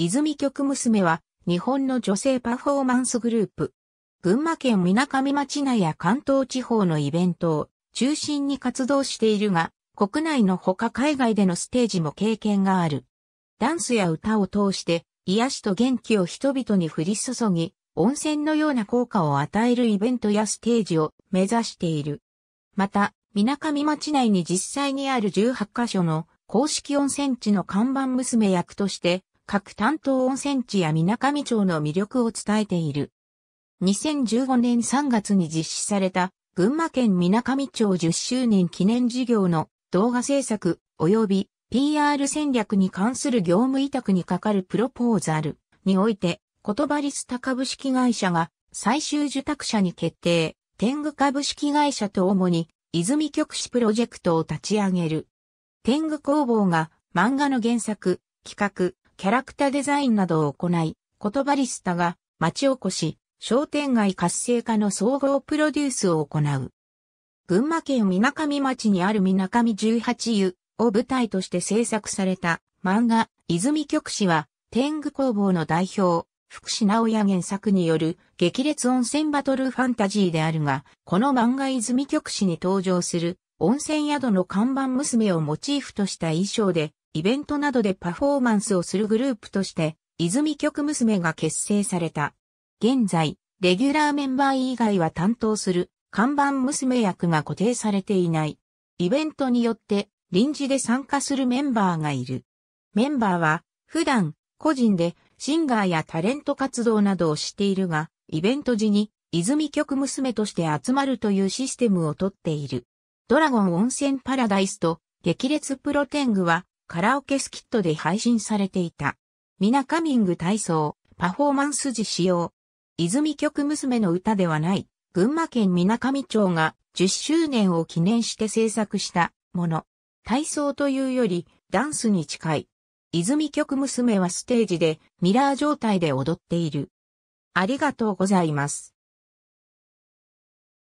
泉局娘は、日本の女性パフォーマンスグループ。群馬県水上町内や関東地方のイベントを中心に活動しているが、国内のほか海外でのステージも経験がある。ダンスや歌を通して癒しと元気を人々に降り注ぎ、温泉のような効果を与えるイベントやステージを目指している。また、水上町内に実際にある18カ所の公式温泉地の看板娘役として各担当温泉地や水上町の魅力を伝えている。2015年3月に実施された群馬県水上町10周年記念事業の動画制作及び PR 戦略に関する業務委託に係るプロポーザルにおいて、言葉リスタ株式会社が最終受託者に決定、天狗株式会社と主に泉局市プロジェクトを立ち上げる。天狗工房が漫画の原作、企画、キャラクターデザインなどを行い、言葉リスタが町おこし、商店街活性化の総合プロデュースを行う。群馬県水上町にある水上十八湯を舞台として制作された漫画、泉局子は、天狗工房の代表、福士直也原作による激烈温泉バトルファンタジーであるが、この漫画泉局子に登場する温泉宿の看板娘をモチーフとした衣装でイベントなどでパフォーマンスをするグループとして、泉局娘が結成された。現在、レギュラーメンバー以外は担当する看板娘役が固定されていない。イベントによって臨時で参加するメンバーがいる。メンバーは普段個人でシンガーやタレント活動などをしているが、イベント時に泉局娘として集まるというシステムをとっている。ドラゴン温泉パラダイスと激烈プロテングはカラオケスキットで配信されていた。ミナカミング体操、パフォーマンス時使用。泉曲娘の歌ではない、群馬県みなかみ町が10周年を記念して制作したもの。体操というより、ダンスに近い。泉曲娘はステージでミラー状態で踊っている。ありがとうございます。